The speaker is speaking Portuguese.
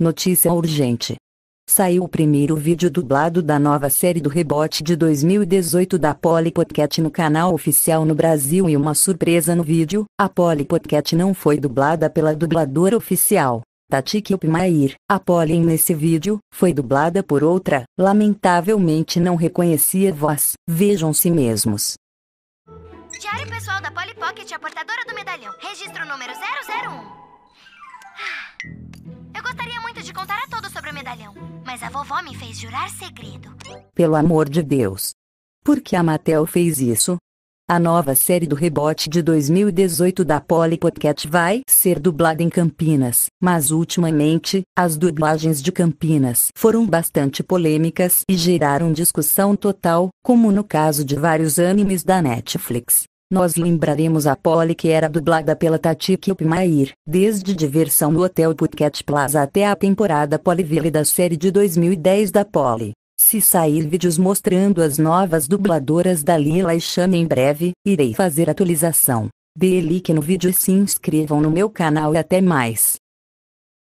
Notícia urgente. Saiu o primeiro vídeo dublado da nova série do Rebote de 2018 da Poly Podcast no canal oficial no Brasil e uma surpresa no vídeo, a Poly Podcast não foi dublada pela dubladora oficial. Tati Kilpmair, a Polly nesse vídeo, foi dublada por outra, lamentavelmente não reconhecia a voz. Vejam si mesmos. Diário pessoal da Polly Pocket, a portadora do medalhão. Registro número 001. medalhão, mas a vovó me fez jurar segredo. Pelo amor de Deus. Por que a Mattel fez isso? A nova série do Rebote de 2018 da Polly Pocket vai ser dublada em Campinas, mas ultimamente, as dublagens de Campinas foram bastante polêmicas e geraram discussão total, como no caso de vários animes da Netflix. Nós lembraremos a Polly que era dublada pela Tati Kilpmair, desde Diversão no Hotel Phuket Plaza até a temporada Poliville da série de 2010 da Polly. Se sair vídeos mostrando as novas dubladoras da Lila e Chame em breve, irei fazer atualização. Dê like no vídeo e se inscrevam no meu canal e até mais.